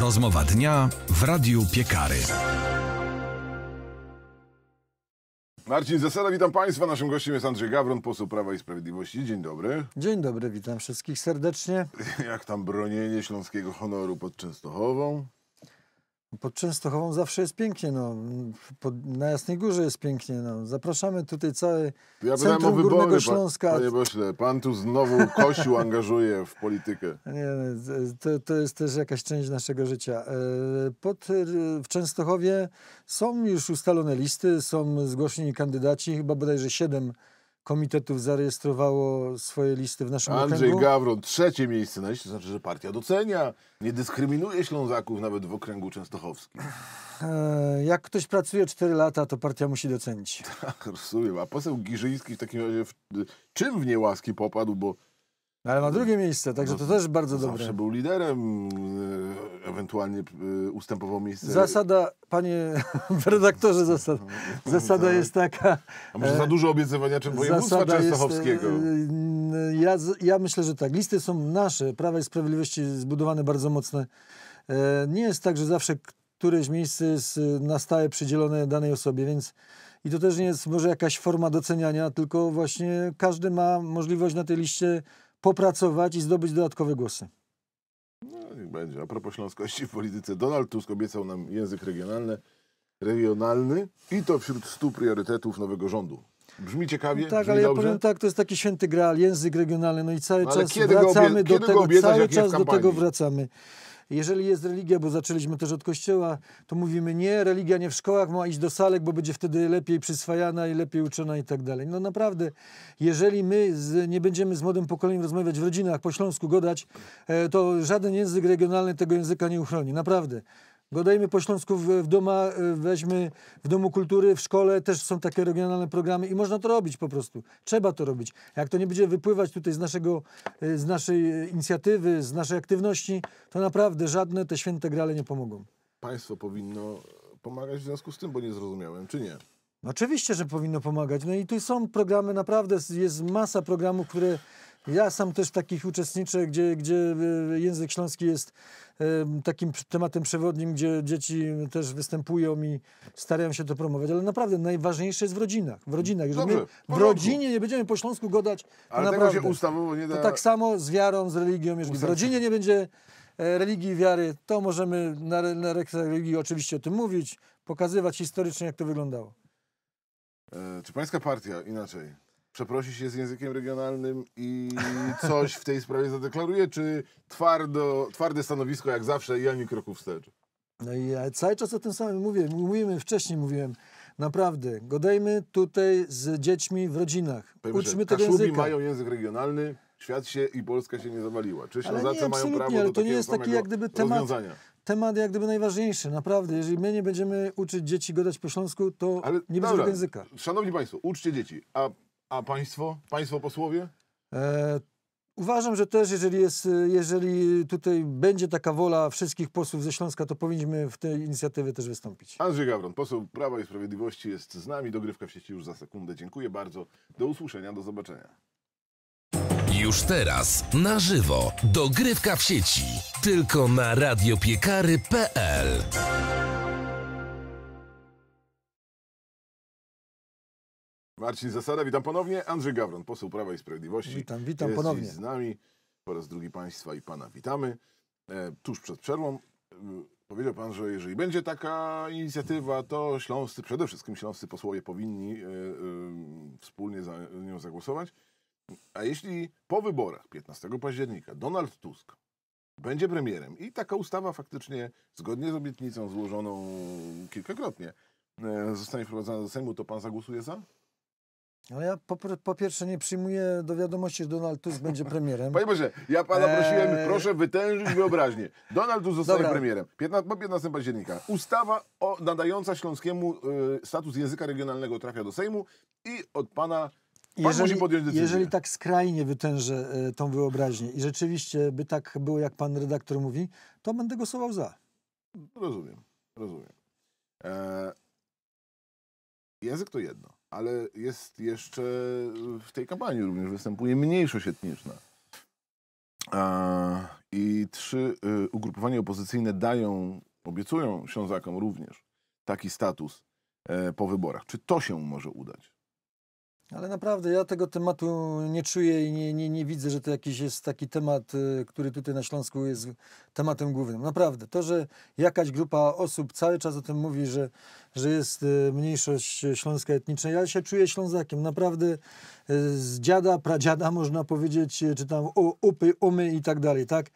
Rozmowa dnia w Radiu Piekary. Marcin Zasada, witam Państwa. Naszym gościem jest Andrzej Gawron, poseł Prawa i Sprawiedliwości. Dzień dobry. Dzień dobry, witam wszystkich serdecznie. Jak tam bronienie śląskiego honoru pod Częstochową? Pod Częstochową zawsze jest pięknie, no. Pod, na Jasnej Górze jest pięknie, no. Zapraszamy tutaj całe ja centrum wybory, Górnego Śląska. Panie Bośle, pan tu znowu Kościół angażuje w politykę. Nie, no, to, to jest też jakaś część naszego życia. E, pod, e, w Częstochowie są już ustalone listy, są zgłoszeni kandydaci, chyba bodajże siedem 7 komitetów zarejestrowało swoje listy w naszym Andrzej okręgu? Andrzej Gawron, trzecie miejsce na liście, to znaczy, że partia docenia, nie dyskryminuje Ślązaków nawet w okręgu częstochowskim. E, jak ktoś pracuje 4 lata, to partia musi docenić. Tak, rozumiem. A poseł Giżyński w takim razie w, czym w niełaski popadł, bo no, ale ma drugie miejsce, także no, to też bardzo dobre. Zawsze był liderem, y, ewentualnie y, ustępował miejsce. Zasada, panie redaktorze, zasada, zasada tak. jest taka... A może za e, dużo obiecywania czym województwa częstochowskiego? E, ja, ja myślę, że tak. Listy są nasze, Prawa i Sprawiedliwości zbudowane bardzo mocne. Nie jest tak, że zawsze któreś miejsce jest y, na stałe przydzielone danej osobie, więc i to też nie jest może jakaś forma doceniania, tylko właśnie każdy ma możliwość na tej liście popracować i zdobyć dodatkowe głosy. No, niech będzie. A propos śląskości w polityce, Donald Tusk obiecał nam język regionalny, regionalny i to wśród stu priorytetów nowego rządu. Brzmi ciekawie, no Tak, brzmi ale dobrze? ja powiem tak, to jest taki święty graal, język regionalny, no i cały no, czas wracamy do tego, cały czas do tego wracamy. Jeżeli jest religia, bo zaczęliśmy też od kościoła, to mówimy nie, religia nie w szkołach, ma iść do salek, bo będzie wtedy lepiej przyswajana i lepiej uczona i tak dalej. No naprawdę, jeżeli my z, nie będziemy z młodym pokoleniem rozmawiać w rodzinach, po śląsku godać, e, to żaden język regionalny tego języka nie uchroni. Naprawdę. Gadajmy po Śląsku w, w doma, e, weźmy w Domu Kultury, w szkole też są takie regionalne programy i można to robić po prostu. Trzeba to robić. Jak to nie będzie wypływać tutaj z, naszego, e, z naszej e, inicjatywy, z naszej aktywności, to naprawdę żadne te święte grale nie pomogą. Państwo powinno pomagać w związku z tym, bo nie zrozumiałem, czy nie? Oczywiście, że powinno pomagać. No i tu są programy, naprawdę jest masa programów, które ja sam też takich uczestniczę, gdzie, gdzie e, język śląski jest takim tematem przewodnim, gdzie dzieci też występują i starają się to promować. Ale naprawdę najważniejsze jest w rodzinach. W rodzinach. w rodzinie nie będziemy po śląsku godać, Ale naprawdę, się ustawowo nie da... to tak samo z wiarą, z religią. Jeżeli w rodzinie nie będzie e, religii i wiary, to możemy na, na religii oczywiście o tym mówić, pokazywać historycznie, jak to wyglądało. E, czy pańska partia inaczej przeprosi się z językiem regionalnym i coś w tej sprawie zadeklaruje, czy twardo, twarde stanowisko jak zawsze i ani kroku wstecz? No i ja cały czas o tym samym mówię. Mówimy, wcześniej mówiłem. Naprawdę, godajmy tutaj z dziećmi w rodzinach. Powiem Uczmy tego języka. mają język regionalny, świat się i Polska się nie zawaliła. Czy Ślązacy nie, mają prawo ale to nie jest taki jak gdyby temat, temat jak gdyby najważniejszy. Naprawdę, jeżeli my nie będziemy uczyć dzieci gadać po śląsku, to ale, nie będzie języka. Szanowni Państwo, uczcie dzieci. A a państwo? Państwo posłowie? E, uważam, że też jeżeli, jest, jeżeli tutaj będzie taka wola wszystkich posłów ze Śląska, to powinniśmy w tej inicjatywie też wystąpić. Andrzej Gawron, poseł Prawa i Sprawiedliwości jest z nami. Dogrywka w sieci już za sekundę. Dziękuję bardzo. Do usłyszenia, do zobaczenia. Już teraz, na żywo, dogrywka w sieci. Tylko na radiopiekary.pl Marcin Zasada, witam ponownie. Andrzej Gawron, poseł Prawa i Sprawiedliwości. Witam, witam jest ponownie. z nami po raz drugi Państwa i Pana witamy. E, tuż przed przerwą e, powiedział Pan, że jeżeli będzie taka inicjatywa, to śląscy, przede wszystkim śląscy posłowie powinni e, e wspólnie za nią zagłosować. A jeśli po wyborach 15 października Donald Tusk będzie premierem i taka ustawa faktycznie zgodnie z obietnicą złożoną kilkakrotnie e, zostanie wprowadzona do Sejmu, to pan zagłosuje za? Ale ja po, po, pierwsze nie przyjmuję do wiadomości, że Donald Tusk będzie premierem. Panie Boże, ja pana eee... prosiłem, proszę wytężyć wyobraźnię. Donald Tusk zostaje Dobra. premierem. 15, po 15 października. Ustawa o, nadająca śląskiemu y, status języka regionalnego trafia do Sejmu i od pana Pan jeżeli, jeżeli tak skrajnie wytężę y, tą wyobraźnię i rzeczywiście by tak było, jak pan redaktor mówi, to będę głosował za. Rozumiem, rozumiem. Eee, język to jedno ale jest jeszcze w tej kampanii również występuje mniejszość etniczna. I trzy y, ugrupowania opozycyjne dają, obiecują Ślązakom również taki status e, po wyborach. Czy to się może udać? Ale naprawdę ja tego tematu nie czuję i nie, nie, nie widzę, że to jakiś jest taki temat, y, który tutaj na Śląsku jest tematem głównym. Naprawdę, to, że jakaś grupa osób cały czas o tym mówi, że, że jest y, mniejszość śląska etniczna, ja się czuję Ślązakiem. Naprawdę y, z dziada, pradziada można powiedzieć, czy tam upy, umy i tak dalej, tak?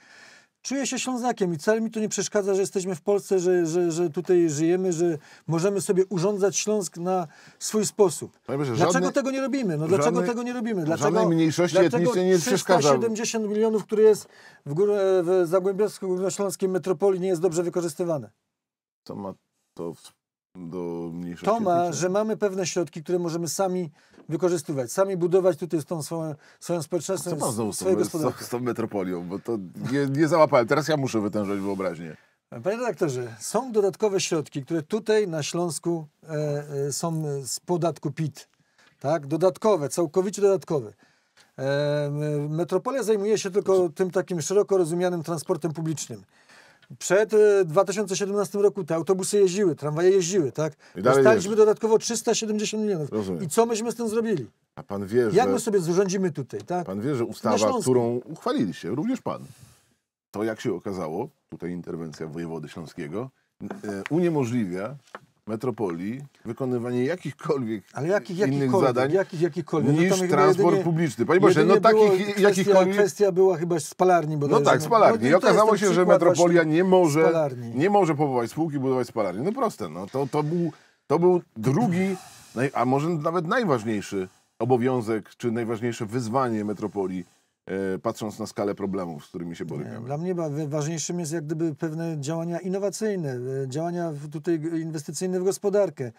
Czuję się Ślązakiem i wcale mi to nie przeszkadza, że jesteśmy w Polsce, że, że, że tutaj żyjemy, że możemy sobie urządzać Śląsk na swój sposób. dlaczego żadnej, tego nie robimy? No dlaczego żadnej, tego nie robimy? Dlaczego, żadnej mniejszości etnicznej nie przeszkadza. 70 milionów, które jest w, górę, w górnośląskiej metropolii nie jest dobrze wykorzystywane? To ma to do mniejszości. To ma, że mamy pewne środki, które możemy sami wykorzystywać, sami budować tutaj tą swoją, swoją społeczność, Co swoje Z tą metropolią, bo to nie, nie załapałem. Teraz ja muszę wytężać wyobraźnię. Panie redaktorze, są dodatkowe środki, które tutaj na Śląsku e, e, są z podatku PIT. Tak? Dodatkowe, całkowicie dodatkowe. E, metropolia zajmuje się tylko znaczy- tym takim szeroko rozumianym transportem publicznym. Przed 2017 e, roku te autobusy jeździły, tramwaje jeździły, tak? Dostaliśmy dodatkowo 370 milionów. Rozumiem. I co myśmy z tym zrobili? A pan wie, Jak że... Jak my sobie zrządzimy tutaj, tak? Pan wie, że ustawa, którą uchwaliliście, również pan, to jak się okazało, tutaj interwencja wojewody śląskiego, e, uniemożliwia metropolii wykonywanie jakichkolwiek, Ale jakich, innych zadań jakich, no niż transport jedynie, publiczny. Panie Boże, no takich kwestia, jakichkolwiek... Kwestia była chyba spalarni. Bodajże. No tak, no. spalarni. No, I okazało się, że metropolia nie może, nie może powołać spółki, budować spalarni. No proste, no. To, to, był, to był drugi, a może nawet najważniejszy obowiązek, czy najważniejsze wyzwanie metropolii E, patrząc na skalę problemów, z którymi się borykamy. Dla mnie ważniejszym jest jak gdyby pewne działania innowacyjne, e, działania tutaj inwestycyjne w gospodarkę,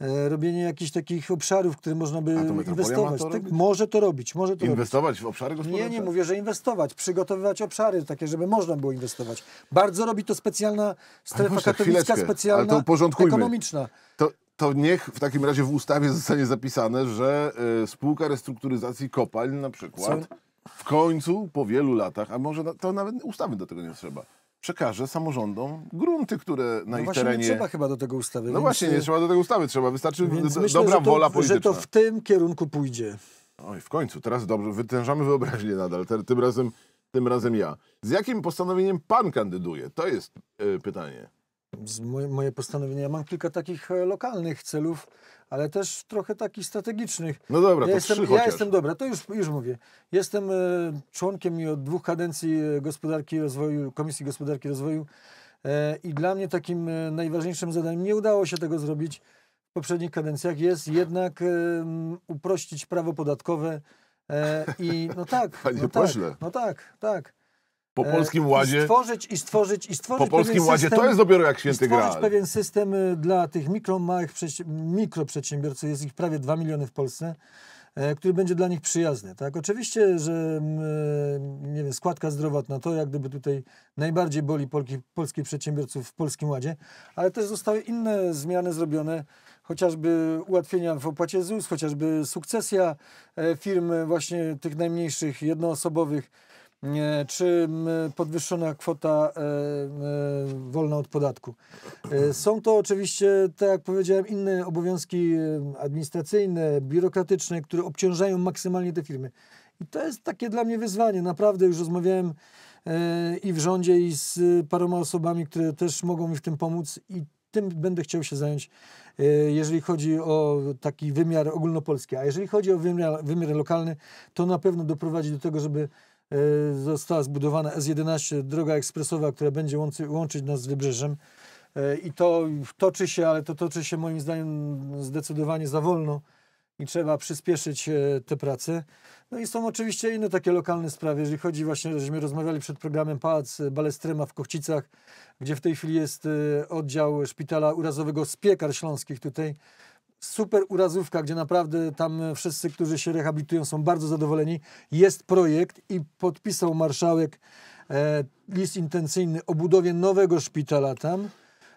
e, robienie jakichś takich obszarów, w które można by inwestować. To tak, może to robić, może to Inwestować robić. w obszary gospodarcze? Nie, nie mówię, że inwestować, przygotowywać obszary takie, żeby można było inwestować. Bardzo robi to specjalna strefa Boże, katowicka, specjalna ekonomiczna. To to niech w takim razie w ustawie zostanie zapisane, że y, spółka restrukturyzacji kopalń na przykład. Co? w końcu po wielu latach, a może to nawet ustawy do tego nie trzeba, przekaże samorządom grunty, które na no ich terenie... nie trzeba chyba do tego ustawy. No właśnie, nie y, trzeba do tego ustawy, trzeba, wystarczy do, myślę, dobra to, wola polityczna. że to w tym kierunku pójdzie. Oj, w końcu, teraz dobrze, wytężamy wyobraźnię nadal, tym razem, tym razem ja. Z jakim postanowieniem pan kandyduje? To jest y, pytanie moje, postanowienia. Ja mam kilka takich e, lokalnych celów, ale też trochę takich strategicznych. No dobra, ja to jestem, trzy Ja jestem, dobra, to już, już mówię. Jestem e, członkiem od dwóch kadencji e, gospodarki rozwoju, Komisji Gospodarki Rozwoju i dla mnie takim najważniejszym zadaniem, nie udało się tego zrobić w poprzednich kadencjach, jest jednak uprościć prawo podatkowe i no tak, Panie no tak, no tak, tak. Po e, polskim ładzie. I stworzyć i stworzyć i stworzyć. Po polskim ładzie system, to jest dopiero jak święty gra. Stworzyć Graal. pewien system e, dla tych mikro, małych mikroprzedsiębiorców, jest ich prawie 2 miliony w Polsce, e, który będzie dla nich przyjazny. Tak? Oczywiście, że nie wiem, składka zdrowotna to jak gdyby tutaj najbardziej boli Polki, polskich przedsiębiorców w polskim ładzie, ale też zostały inne zmiany zrobione chociażby ułatwienia w opłacie ZUS, chociażby sukcesja firm właśnie tych najmniejszych, jednoosobowych czy podwyższona kwota e, e, wolna od podatku. E, są to oczywiście, tak jak powiedziałem, inne obowiązki administracyjne, biurokratyczne, które obciążają maksymalnie te firmy. I to jest takie dla mnie wyzwanie. Naprawdę już rozmawiałem i w rządzie, i z paroma osobami, które też mogą mi w tym pomóc i tym będę chciał się zająć, jeżeli chodzi o taki wymiar ogólnopolski. A jeżeli chodzi o wymiar, wymiar lokalny, to na pewno doprowadzi do tego, żeby E, została zbudowana S11, droga ekspresowa, która będzie łączyć nas z wybrzeżem. E, I to toczy się, ale to toczy się moim zdaniem zdecydowanie za wolno i trzeba przyspieszyć e, te prace. No i są oczywiście inne takie lokalne sprawy. Jeżeli chodzi właśnie, żeśmy rozmawiali przed programem Pałac Balestrema w Kochcicach, gdzie w tej chwili jest oddział szpitala urazowego z piekar śląskich tutaj, super urazówka, gdzie naprawdę tam wszyscy, którzy się rehabilitują, są bardzo zadowoleni. Jest projekt i podpisał marszałek e, list intencyjny o budowie nowego szpitala tam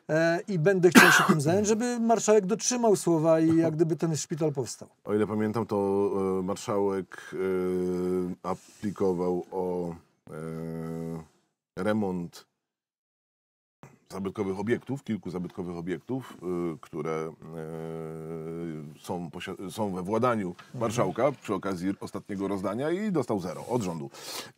e, i będę chciał się tym zająć, żeby marszałek dotrzymał słowa i jak gdyby ten szpital powstał. O ile pamiętam, to e, marszałek e, aplikował o remont zabytkowych obiektów, kilku zabytkowych obiektów, y, które y, są, są we władaniu marszałka przy okazji ostatniego rozdania i dostał zero od rządu.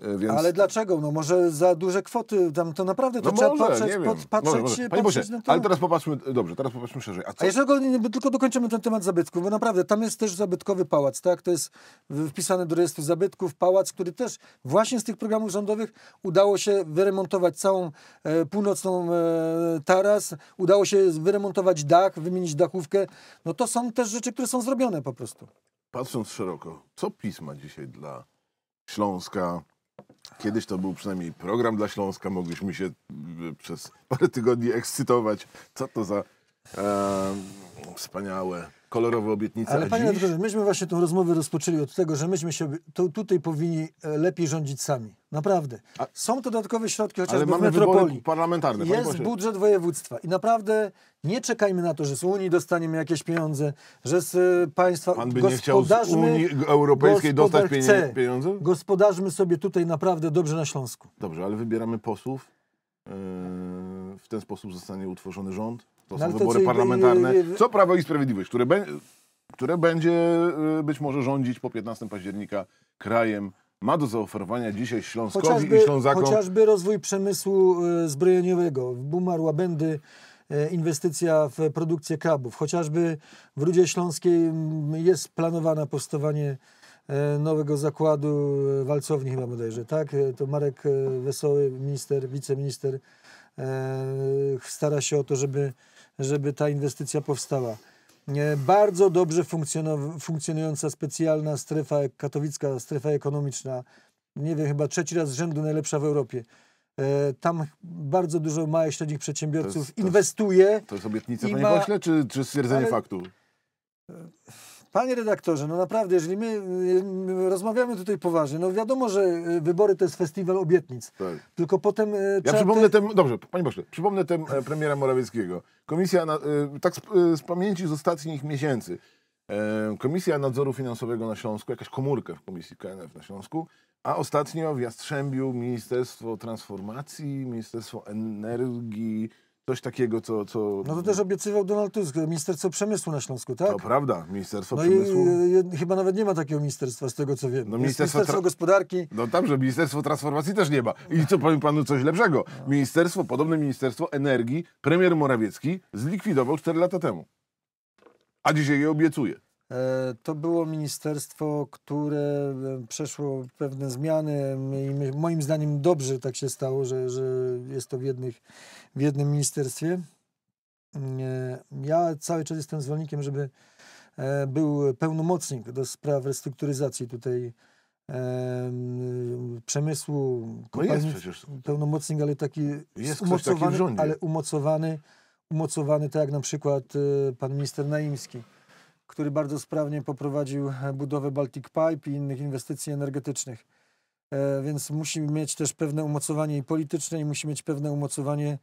Y, więc... Ale dlaczego? No może za duże kwoty, tam to naprawdę to no trzeba może, patrzeć, pod, patrzeć, może, może. Panie patrzeć Boże, Ale teraz popatrzmy, dobrze, teraz popatrzmy szerzej. A, co? A jeszcze tylko dokończymy ten temat zabytków, bo naprawdę tam jest też zabytkowy pałac, tak? To jest wpisany do rejestru zabytków pałac, który też właśnie z tych programów rządowych udało się wyremontować całą e, północną e, taras, udało się wyremontować dach, wymienić dachówkę. No to są też rzeczy, które są zrobione po prostu. Patrząc szeroko, co pisma dzisiaj dla Śląska? Kiedyś to był przynajmniej program dla Śląska, mogliśmy się e, przez parę tygodni ekscytować. Co to za e, wspaniałe kolorowe obietnice. Ale panie dziś... Doktorze, myśmy właśnie tę rozmowę rozpoczęli od tego, że myśmy się to, tutaj powinni e, lepiej rządzić sami. Naprawdę. A... Są to dodatkowe środki chociażby Ale w metropolii. parlamentarne. Jest budżet województwa i naprawdę nie czekajmy na to, że z Unii dostaniemy jakieś pieniądze, że z e, państwa Pan by nie chciał z Unii Europejskiej dostać pieniądze? pieniądze? Gospodarzmy sobie tutaj naprawdę dobrze na Śląsku. Dobrze, ale wybieramy posłów. Yy, w ten sposób zostanie utworzony rząd to no, są wybory to, parlamentarne. Y, y, y- co Prawo i Sprawiedliwość, które, be, które będzie być może rządzić po 15 października krajem ma do zaoferowania dzisiaj Śląskowi chociażby, i Ślązakom. Chociażby rozwój przemysłu zbrojeniowego, Bumar Łabędy, inwestycja w produkcję krabów. Chociażby w Rudzie Śląskiej jest planowane powstawanie nowego zakładu walcowni chyba bodajże, tak? To Marek Wesoły, minister, wiceminister stara się o to, żeby żeby ta inwestycja powstała. E, bardzo dobrze funkcjonująca specjalna strefa katowicka, strefa ekonomiczna, nie wiem, chyba trzeci raz z rzędu najlepsza w Europie. E, tam bardzo dużo małych średnich przedsiębiorców to jest, to inwestuje. To jest obietnica, panie ma... pośle, czy, czy stwierdzenie Ale... faktu? E, Panie redaktorze, no naprawdę, jeżeli my rozmawiamy tutaj poważnie, no wiadomo, że e, wybory to jest festiwal obietnic. Tak. Tylko potem. E, ja przypomnę te... ten. Dobrze, panie pośle, przypomnę ten e, premiera Morawieckiego. Komisja, na, tak z, z, pamięci z ostatnich miesięcy, Komisja Nadzoru Finansowego na Śląsku, jakaś komórka w Komisji KNF na Śląsku, a ostatnio w Jastrzębiu Ministerstwo Transformacji, Ministerstwo Energii, coś takiego, co, co... No to też obiecywał Donald Tusk, Ministerstwo Przemysłu na Śląsku, tak? To prawda, Ministerstwo no Przemysłu. i, e, chyba nawet nie ma takiego ministerstwa, z tego co wiem. No, ministerstwo, ministerstwo Gospodarki. No tam, że Ministerstwo Transformacji też nie ma. I co, powiem panu coś lepszego. Ministerstwo, podobne Ministerstwo Energii, premier Morawiecki zlikwidował 4 lata temu. A dzisiaj je obiecuje. E, to było ministerstwo, które e, przeszło pewne zmiany i moim zdaniem dobrze tak się stało, że, że jest to w, jednych, w jednym ministerstwie. E, ja cały czas jestem zwolennikiem, żeby był pełnomocnik do spraw restrukturyzacji tutaj przemysłu no jest przecież. pełnomocnik, ale taki jest umocowany, taki ale umocowany, umocowany tak jak na przykład pan minister Naimski który bardzo sprawnie poprowadził e, budowę Baltic Pipe i innych inwestycji energetycznych. E, więc musi mieć też pewne umocowanie i polityczne, i musi mieć pewne umocowanie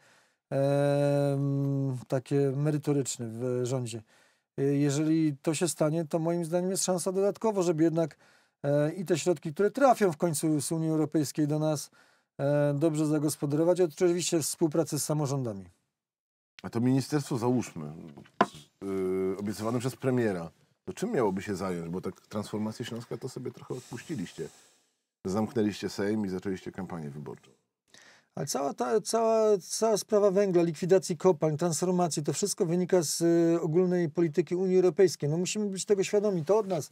takie merytoryczne w rządzie. E, jeżeli to się stanie, to moim zdaniem jest szansa dodatkowo, żeby jednak i te środki, które trafią w końcu z Unii Europejskiej do nas, dobrze zagospodarować, oczywiście w współpracy z samorządami. A to ministerstwo załóżmy, yy, obiecywanym przez premiera, to czym miałoby się zająć? Bo tak transformację Śląska to sobie trochę odpuściliście. Zamknęliście Sejm i zaczęliście kampanię wyborczą. Ale cała, ta, cała, cała sprawa węgla, likwidacji kopalń, transformacji, to wszystko wynika z y, ogólnej polityki Unii Europejskiej. No musimy być tego świadomi. To od nas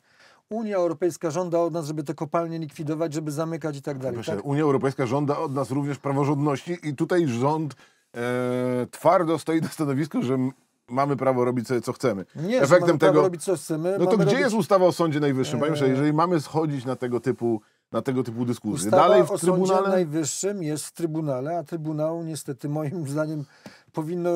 Unia Europejska żąda od nas, żeby te kopalnie likwidować, żeby zamykać i tak dalej. Właśnie, tak? Unia Europejska żąda od nas również praworządności i tutaj rząd e, twardo stoi na stanowisku, że mamy prawo robić sobie co chcemy. Nie, Efektem mamy tego, prawo robić co chcemy. No to gdzie robić... jest ustawa o Sądzie Najwyższym? Panie eee... jeżeli mamy schodzić na tego typu na tego typu dyskusje. Ustawa Dalej w o Trybunale... Sądzie Najwyższym jest w Trybunale, a Trybunał niestety moim zdaniem powinno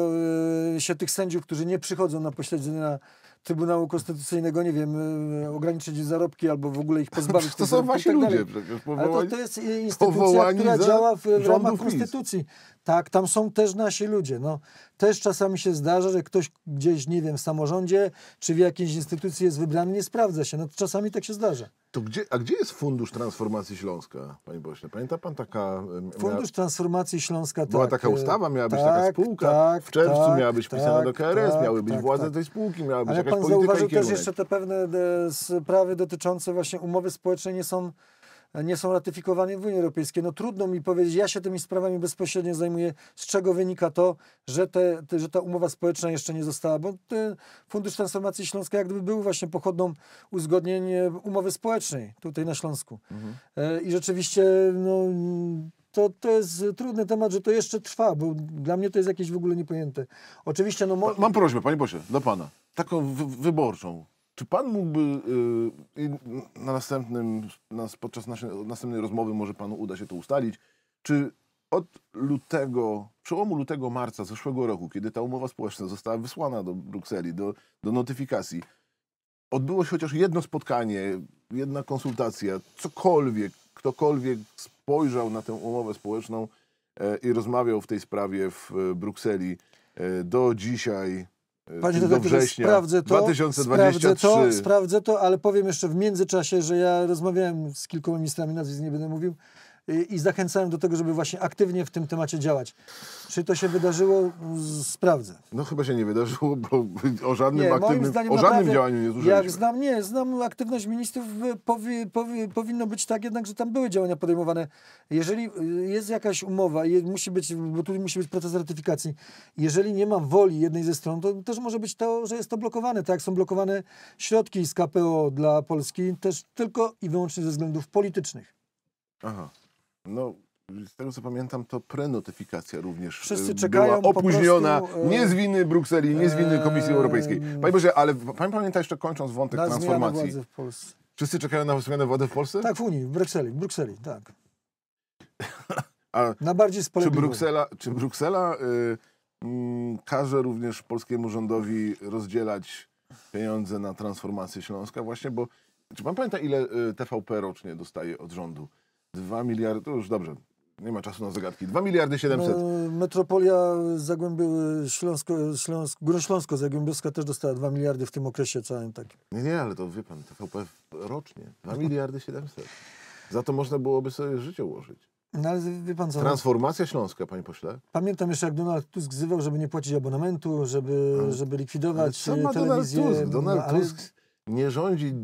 e, się tych sędziów, którzy nie przychodzą na posiedzenia Trybunału Konstytucyjnego, nie wiem, e, ograniczyć zarobki albo w ogóle ich pozbawić. To, to są wasi tak ludzie przecież. Powołani, to, to, jest instytucja, która działa w, w ramach konstytucji. Tak, tam są też nasi ludzie. No, też czasami się zdarza, że ktoś gdzieś, nie wiem, w samorządzie czy w jakiejś instytucji jest wybrany, nie sprawdza się. No, czasami tak się zdarza. To gdzie, a gdzie jest Fundusz Transformacji Śląska, Panie Bośle? Pamięta Pan taka... Miała... Fundusz Transformacji Śląska, Była tak, taka e, ustawa, miała być taka tak, spółka, tak, w czerwcu tak, miała być wpisana do KRS, miały być władze tej spółki, miała być Ale jakaś polityka Ale Pan zauważył też jeszcze te pewne e, sprawy dotyczące właśnie umowy społecznej nie są nie są ratyfikowane w Unii Europejskiej. No trudno mi powiedzieć, ja się tymi sprawami bezpośrednio zajmuję, z czego wynika to, że, te, te że ta umowa społeczna jeszcze nie została, bo ten Fundusz Transformacji Śląska jak gdyby był właśnie pochodną uzgodnień e, umowy społecznej tutaj na Śląsku. Mhm. E, I rzeczywiście no, to, to jest trudny temat, że to jeszcze trwa, bo dla mnie to jest jakieś w ogóle niepojęte. Oczywiście, no... Mam prośbę, panie Bosie, do pana. Taką wyborczą. Czy pan mógłby y, na następnym, podczas naszej, następnej rozmowy może panu uda się to ustalić, czy od lutego, przełomu lutego marca zeszłego roku, kiedy ta umowa społeczna została wysłana do Brukseli, do, do notyfikacji, odbyło się chociaż jedno spotkanie, jedna konsultacja, cokolwiek, ktokolwiek spojrzał na tę umowę społeczną e, i rozmawiał w tej sprawie w e, Brukseli e, do dzisiaj Y, Panie do września sprawdzę to, 2023. Sprawdzę to, sprawdzę to, ale powiem jeszcze w międzyczasie, że ja rozmawiałem z kilkoma ministrami, nazwisk nie będę mówił, Y, i zachęcałem do tego, żeby właśnie aktywnie w tym temacie działać. Czy to się wydarzyło? Sprawdzę. No chyba się nie wydarzyło, bo o żadnym, nie, aktywnym, zdaniem, o żadnym naprawdę, działaniu nie zużyliśmy. Jak znam, nie, znam aktywność ministrów, y, powi, powi, powinno być tak jednak, że tam były działania podejmowane. Jeżeli y, jest jakaś umowa, musi być, bo tu musi być proces ratyfikacji, jeżeli nie ma woli jednej ze stron, to też może być to, że jest to blokowane, tak jak są blokowane środki z KPO dla Polski, też tylko i wyłącznie ze względów politycznych. Aha. No, z tego co pamiętam, to prenotyfikacja również Wszyscy e, czekają była opóźniona, prostu, e, nie z winy Brukseli, nie z winy Komisji e, Europejskiej. Panie Boże, ale Pan pamięta jeszcze kończąc wątek na transformacji. Władzy w Polsce. Wszyscy czekają na zmianę władzy w Polsce? Tak, w Unii, w Brukseli, w Brukseli, tak. A na bardziej Czy Bruksela, czy Bruksela y, mm, każe również polskiemu rządowi rozdzielać pieniądze na transformację Śląska właśnie, bo czy pan pamięta ile y, TVP rocznie dostaje od rządu? 2 miliardy, to już dobrze, nie ma czasu na zagadki. 2 miliardy 700. No, metropolia Zagłębie, Śląsko, Śląsk, Górnośląsko Zagłębiowska też dostała 2 miliardy w tym okresie całym takim. Nie, nie, ale to wie pan, TVP rocznie 2 miliardy 700. Za to można byłoby sobie życie ułożyć. No ale wie pan co? No- Transformacja Śląska, panie pośle. Pamiętam jeszcze, jak Donald Tusk wzywał, żeby nie płacić abonamentu, żeby, ale, żeby likwidować ale co ma e, telewizję. Donald Tusk? Donald no, ale... Tusk nie rządzi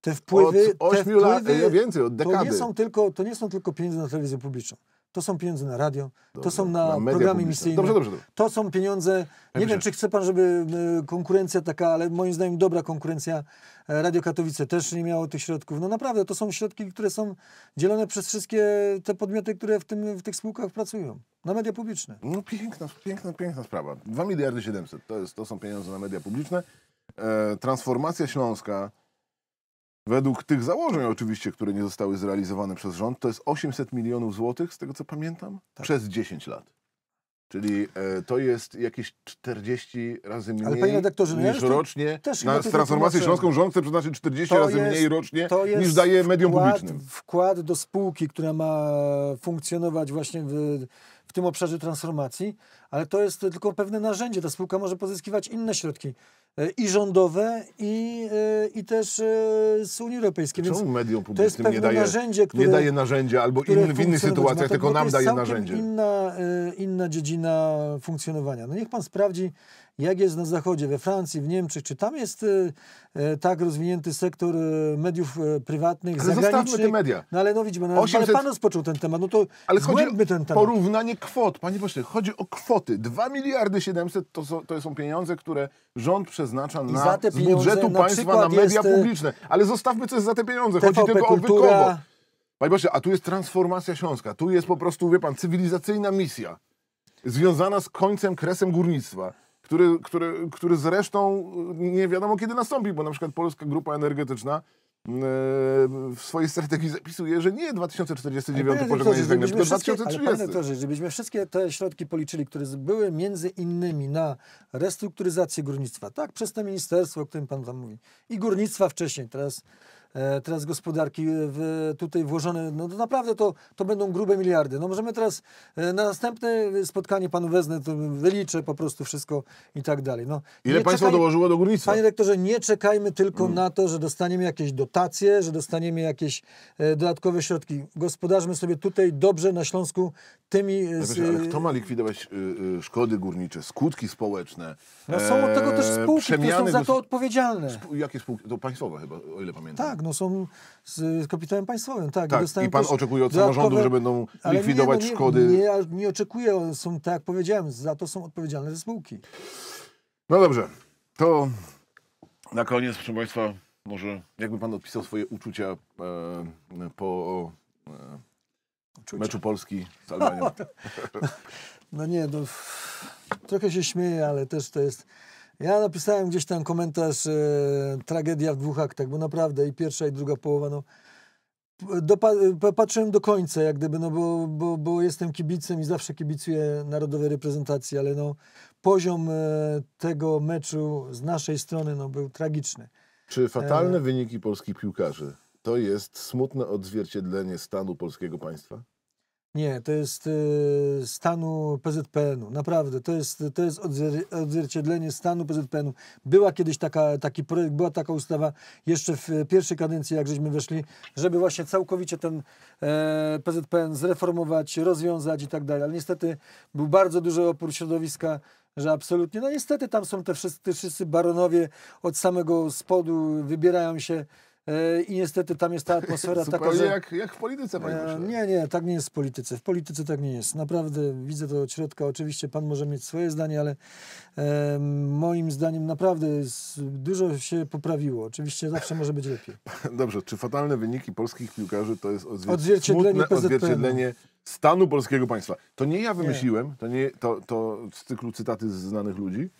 te wpływy. Od 8 wpływy, lat, e, więcej, od dekady. To nie, są tylko, to nie są tylko pieniądze na telewizję publiczną. To są pieniądze na radio, dobrze, to są na, na programy publiczne. Dobrze, dobrze, dobrze, To są pieniądze. Nie tak wiem, czy chce pan, żeby e, konkurencja taka, ale moim zdaniem dobra konkurencja. E, radio Katowice też nie miało tych środków. No naprawdę, to są środki, które są dzielone przez wszystkie te podmioty, które w, tym, w tych spółkach pracują. Na media publiczne. No piękna, piękna, piękna sprawa. 2 miliardy 700 to, jest, to są pieniądze na media publiczne. E, transformacja Śląska Według tych założeń oczywiście, które nie zostały zrealizowane przez rząd, to jest 800 milionów złotych, z tego co pamiętam, tak. przez 10 lat. Czyli e, to jest jakieś 40 razy mniej Ale panie redaktorze, no niż rocznie. Też na transformację śląską rząd chce przeznaczyć 40 razy jest, mniej rocznie niż daje wkład, mediom publicznym. Wkład do spółki, która ma funkcjonować właśnie w, w tym obszarze transformacji, ale to jest tylko pewne narzędzie. Ta spółka może pozyskiwać inne środki E, i rządowe, i, e, i też e, z Unii Europejskiej. Więc Czemu mediom publicznym nie daje, narzędzie, które, nie daje narzędzia albo in, w innych sytuacjach, znaczy, tylko nam daje narzędzie? Inna, inna dziedzina funkcjonowania. No niech pan sprawdzi, jak jest na Zachodzie, we Francji, w Niemczech, czy tam jest tak rozwinięty sektor mediów prywatnych, ale zagranicznych. te media. No ale no widzimy, no, 800... ale pan rozpoczął ten temat, no to ale ten temat. porównanie kwot, panie pośle, chodzi o kwoty. 2 miliardy 700 to, są, to są pieniądze, które rząd przez przeznacza na, z budżetu na państwa na media jest, e, publiczne. Ale zostawmy, co jest za te pieniądze. TVP Chodzi tylko kultura... o wykowo. Panie Boże, a tu jest transformacja Śląska. Tu jest po prostu, wie pan, cywilizacyjna misja związana z końcem, kresem górnictwa który, który, który zresztą nie wiadomo kiedy nastąpi, bo na przykład Polska Grupa Energetyczna w swojej strategii zapisuje, że nie 2049 poziom jest węgla, tylko 2030. Ale żebyśmy wszystkie te środki policzyli, które były między innymi na restrukturyzację górnictwa, tak, przez to ministerstwo, o którym pan tam mówi, i górnictwa wcześniej, teraz E, teraz gospodarki e, w, tutaj włożone, no to naprawdę to, to będą grube miliardy. No możemy teraz e, na następne spotkanie panu wezmę, to wyliczę po prostu wszystko i tak dalej. No, Ile państwo czekaj... dołożyło do górnictwa? Panie rektorze, nie czekajmy tylko mm. na to, że dostaniemy jakieś dotacje, że dostaniemy jakieś dodatkowe środki. Gospodarzmy sobie tutaj dobrze na Śląsku tymi... Z... ale kto ma likwidować y, y, szkody górnicze, skutki społeczne? No są od tego też spółki, które są za to odpowiedzialne. Jakie spółki? To państwowe chyba, o ile pamiętam. Tak tak, no są z kapitałem państwowym. Tak, tak. I, pan oczekuje od samorządu, że będą likwidować nie, no, nie, szkody? Nie, nie, nie oczekuję, są, tak jak powiedziałem, za to są odpowiedzialne ze spółki. No dobrze, to na koniec, proszę Państwa, może jakby Pan odpisał swoje uczucia e, po e, uczucia. meczu Polski z Albanią? no, no nie, no, trochę się śmieję, ale też to jest... Ja napisałem gdzieś tam komentarz e, tragedia w dwóch aktach, bo naprawdę i pierwsza i druga połowa, no patrzyłem do końca, jak gdyby, no bo, bo, bo jestem kibicem i zawsze kibicuję narodowej reprezentacji, ale no, poziom e, tego meczu z naszej strony no, był tragiczny. Czy fatalne e... wyniki polskich piłkarzy to jest smutne odzwierciedlenie stanu polskiego państwa? Nie, to jest y, stanu PZPN-u. Naprawdę, to jest, to jest odzwierciedlenie stanu PZPN-u. Była kiedyś taka, taki projekt, była taka ustawa jeszcze w pierwszej kadencji, jak żeśmy weszli, żeby właśnie całkowicie ten e, PZPN zreformować, rozwiązać i tak dalej. Ale niestety był bardzo duży opór środowiska że absolutnie, no niestety tam są te wszyscy, wszyscy baronowie od samego spodu, wybierają się E, I niestety tam jest ta atmosfera taka, że... Jak, jak w polityce, panie e, Nie, nie, tak nie jest w polityce. W polityce tak nie jest. Naprawdę widzę to od środka. Oczywiście pan może mieć swoje zdanie, ale e, moim zdaniem naprawdę dużo się poprawiło. Oczywiście zawsze może być lepiej. Dobrze, czy fatalne wyniki polskich piłkarzy to jest odzwier... odzwierciedlenie, odzwierciedlenie stanu polskiego państwa? To nie ja wymyśliłem, nie. to nie to, to z cyklu cytaty z znanych ludzi.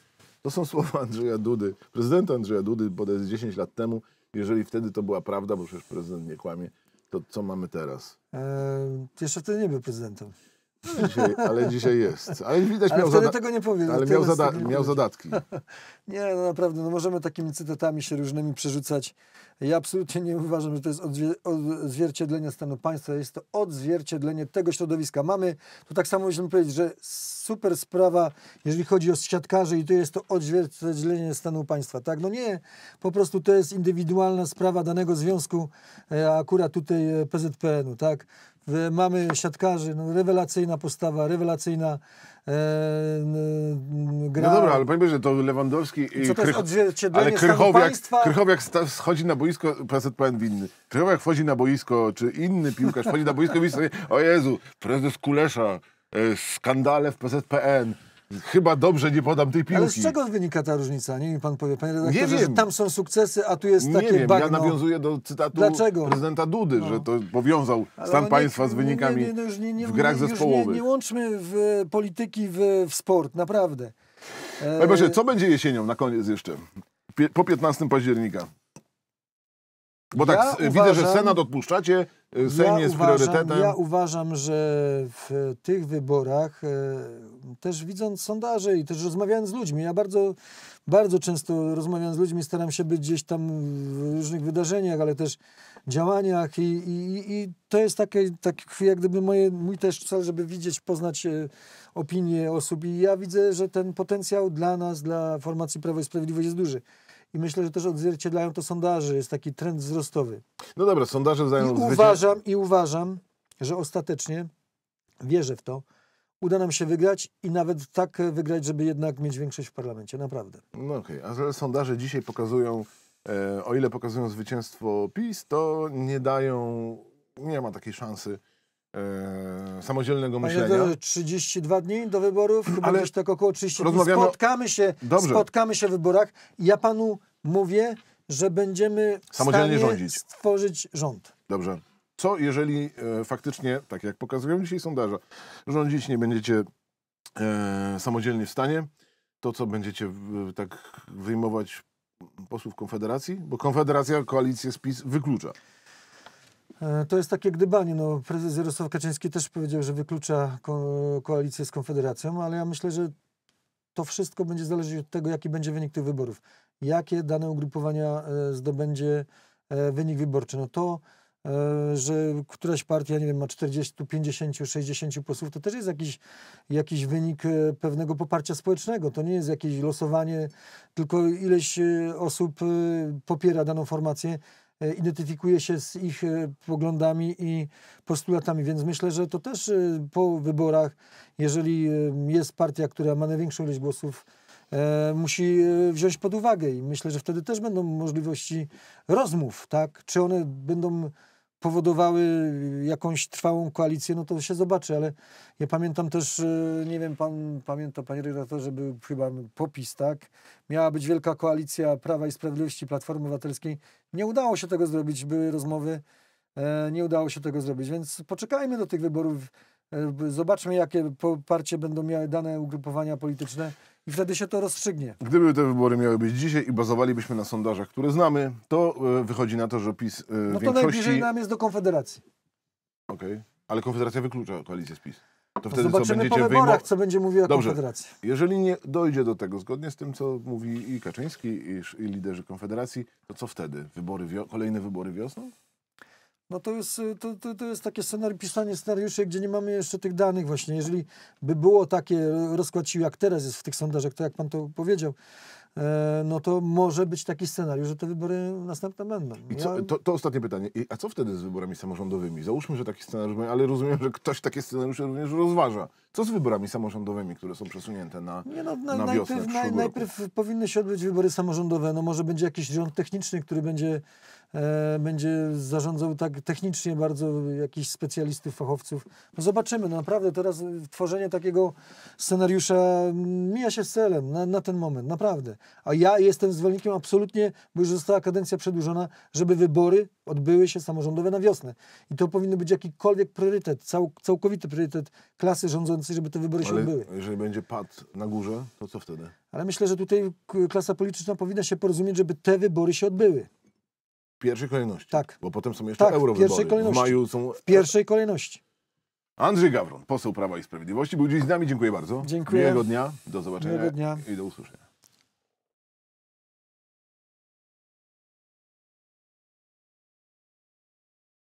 To są słowa Andrzeja Dudy, prezydenta Andrzeja Dudy bodaj 10 lat temu, jeżeli wtedy to była prawda, bo przecież prezydent nie kłamie, to co mamy teraz? Eee, jeszcze wtedy nie był prezydentem. Ale no, dzisiaj, ale dzisiaj jest. Ale widać ale miał, zada tego nie powiem, ale miał, zada miał zadatki. nie, no naprawdę, no możemy takimi cytatami się różnymi przerzucać. Ja absolutnie nie uważam, że to jest odzwierciedlenie stanu państwa, jest to odzwierciedlenie tego środowiska. Mamy, tu tak samo możemy powiedzieć, że super sprawa, jeżeli chodzi o siatkarzy i to jest to odzwierciedlenie stanu państwa, tak? No nie, po prostu to jest indywidualna sprawa danego związku, e, akurat tutaj e, PZPN-u, tak? E, mamy siatkarzy, no, rewelacyjna postawa, rewelacyjna e, gra. No dobra, ale pamiętaj, że to Lewandowski i Co to Krych... jest Krychowiak, Krychowiak schodzi na boisko, prezes PN, winny. Krychowiak wchodzi na boisko, czy inny piłkarz wchodzi na boisko i mówi sobie, o Jezu, prezes Kulesza, e, skandale w PZPN, Chyba dobrze nie podam tej piłki. Ale z czego wynika ta różnica? Nie mi pan powie, panie redaktorze, nie wiem. że tam są sukcesy, a tu jest nie takie wiem. bagno. Ja nawiązuję do cytatu Dlaczego? prezydenta Dudy, no. że to powiązał stan nie, państwa z wynikami no nie, w grach zespołowych. Nie, nie łączmy w polityki w, w sport, naprawdę. Panie e... Boże, co będzie jesienią na koniec jeszcze? po 15 października. Bo tak ja widzę, uważam, że Senat odpuszczacie, e, Sejm ja jest uważam, priorytetem. Ja uważam, że w tych wyborach, e, też widząc sondaże i też rozmawiając z ludźmi, ja bardzo, bardzo często rozmawiam z ludźmi, staram się być gdzieś tam w różnych wydarzeniach, ale też działaniach i, i, i to jest takie, tak jak gdyby moje, mój też cel, żeby widzieć, poznać e, opinie osób i ja widzę, że ten potencjał dla nas, dla formacji Prawo i Sprawiedliwość jest duży i myślę, że też odzwierciedlają to sondaże. Jest taki trend wzrostowy. No dobra, sondaże zdają I uważam, I uważam, że ostatecznie, wierzę w to, uda nam się wygrać i nawet tak wygrać, żeby jednak mieć większość w parlamencie, naprawdę. No okej, okay. ale sondaże dzisiaj pokazują, e, o ile pokazują zwycięstwo PiS, to nie dają, nie ma takiej szansy E, samodzielnego myślenia. Doktorze, 32 dni do wyborów, chyba ale tak około 30 dni. Spotkamy się, Dobrze. spotkamy się w wyborach. Ja panu mówię, że będziemy samodzielnie rządzić. stworzyć rząd. Dobrze. Co jeżeli e, faktycznie, tak jak pokazują dzisiaj sondaże, rządzić nie będziecie e, samodzielnie w stanie? To co będziecie w, tak wyjmować posłów Konfederacji? Bo Konfederacja koalicję z PiS wyklucza. E, to jest takie gdybanie. No, prezes Jarosław Kaczyński też powiedział, że wyklucza ko koalicję z Konfederacją, ale ja myślę, że to wszystko będzie zależeć od tego, jaki będzie wynik tych wyborów. Jakie dane ugrupowania e, zdobędzie e, wynik wyborczy. No to, że któraś partia, nie wiem, ma 40, 50, 60 posłów, to też jest jakiś, jakiś wynik pewnego poparcia społecznego. To nie jest jakieś losowanie, tylko ileś osób popiera daną formację E, identyfikuje się z ich e, poglądami i postulatami, więc myślę, że to też e, po wyborach, jeżeli jest partia, która ma największą ilość głosów, musi wziąć pod uwagę i myślę, że wtedy też będą możliwości rozmów, tak? Czy one będą powodowały jakąś trwałą koalicję, no to się zobaczy, ale ja pamiętam też, e, nie wiem, pan pamięta, panie redaktorze, był chyba popis, tak? Miała być wielka koalicja Prawa i Sprawiedliwości, Platformy Obywatelskiej. Nie udało się tego zrobić, były rozmowy, e, nie udało się tego zrobić, więc poczekajmy do tych wyborów. E, zobaczmy, jakie poparcie będą miały dane ugrupowania polityczne i wtedy się to rozstrzygnie. Gdyby te wybory miały być dzisiaj i bazowalibyśmy na sondażach, które znamy, to e, wychodzi na to, że PiS no No to najbliżej nam jest do Konfederacji. Okej, okay. ale Konfederacja wyklucza koalicję z PiS. To no wtedy, Zobaczymy co będziecie po wyborach, co będzie mówiła Dobrze. Konfederacja. Jeżeli nie dojdzie do tego, zgodnie z tym, co mówi i Kaczyński, i, i liderzy Konfederacji, to co wtedy? Wybory, kolejne wybory wiosną? No to jest, y, to, to, to jest takie scenari pisanie scenariuszy, gdzie nie mamy jeszcze tych danych właśnie. Jeżeli by było takie rozkład sił, jak teraz jest w tych sondażach, to jak pan to powiedział, e, no to może być taki scenariusz, że te wybory następne będą. I Co, to, to, ostatnie pytanie. I, a co wtedy z wyborami samorządowymi? Załóżmy, że taki scenariusz będzie, ale rozumiem, że ktoś takie scenariusze również rozważa. Co z wyborami samorządowymi, które są przesunięte na, Nie no, na, na wiosnę? Najpierw, naj, najpierw powinny się odbyć wybory samorządowe. No może będzie jakiś rząd techniczny, który będzie E, będzie zarządzał tak technicznie bardzo jakichś specjalistów, fachowców. No zobaczymy, no naprawdę teraz tworzenie takiego scenariusza mija się z celem na, na ten moment, naprawdę. A ja jestem zwolennikiem absolutnie, bo już została kadencja przedłużona, żeby wybory odbyły się samorządowe na wiosnę. I to powinno być jakikolwiek priorytet, cał, całkowity priorytet klasy rządzącej, żeby te wybory Ale się odbyły. jeżeli będzie pad na górze, to co wtedy? Ale myślę, że tutaj klasa polityczna powinna się porozumieć, żeby te wybory się odbyły pierwszej kolejności. Tak. Bo potem są jeszcze tak, euro w pierwszej kolejności. W maju są... W pierwszej kolejności. Andrzej Gawron, poseł Prawa i Sprawiedliwości, był dziś z nami. Dziękuję bardzo. Dziękuję. Miłego dnia, do zobaczenia Miłego dnia. i do usłyszenia.